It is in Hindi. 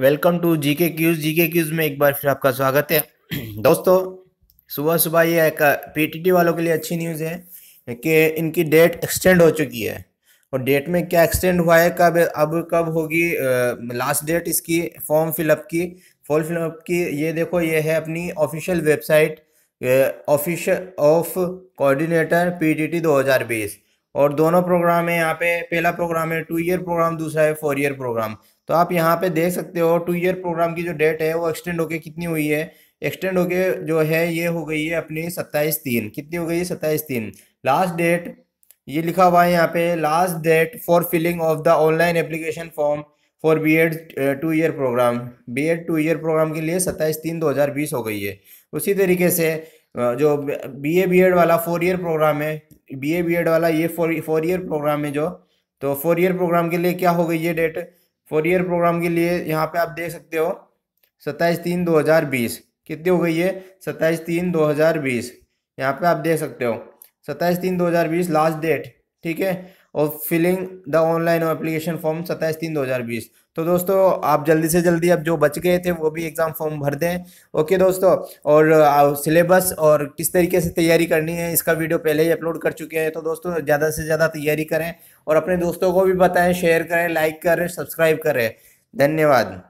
वेलकम टू जी के क्यूज जी के क्यूज में एक बार फिर आपका स्वागत है दोस्तों सुबह सुबह ये एक पीटीटी वालों के लिए अच्छी न्यूज़ है कि इनकी डेट एक्सटेंड हो चुकी है और डेट में क्या एक्सटेंड हुआ है कब अब कब होगी लास्ट डेट इसकी फॉर्म फिलअप की फॉर्म फिलअप की ये देखो ये है अपनी official website official of coordinator PTT 2020 और दोनों प्रोग्राम है यहाँ पे पहला प्रोग्राम है टू ईयर प्रोग्राम दूसरा है फोर ईयर प्रोग्राम तो आप यहाँ पे देख सकते हो टू ईयर प्रोग्राम की जो डेट है वो एक्सटेंड होके कितनी हुई है एक्सटेंड होके जो है ये हो गई है अपनी सत्ताईस तीन कितनी हो गई है सत्ताईस तीन लास्ट डेट ये लिखा हुआ है यहाँ पे last date for filling of the online application form for B Ed two year programme B Ed two year programme के लिए सत्ताईस तीन दो हज़ार बीस हो गई है उसी तरीके से uh, जो बी ए बी एड वाला फोर ईयर प्रोग्राम है बी ए बी एड वाला ये फोर फोर ईयर प्रोग्राम है जो तो फोर ईयर प्रोग्राम के लिए क्या हो गई ये डेट फोर ईयर प्रोग्राम के लिए यहाँ पे आप देख सकते हो सत्ताईस तीन दो हज़ार बीस कितनी हो गई है सत्ताईस तीन दो हज़ार बीस यहाँ पे आप देख सकते हो सत्ताईस तीन दो हज़ार बीस लास्ट डेट ठीक है और filling the online application form सत्ताईस तीन दो हज़ार बीस तो दोस्तों आप जल्दी से जल्दी अब जो बच गए थे वो भी एग्ज़ाम फॉर्म भर दें ओके दोस्तों और सिलेबस uh, और किस तरीके से तैयारी करनी है इसका वीडियो पहले ही अपलोड कर चुके हैं तो दोस्तों ज़्यादा से ज़्यादा तैयारी करें और अपने दोस्तों को भी बताएं शेयर करें लाइक करें सब्सक्राइब करें धन्यवाद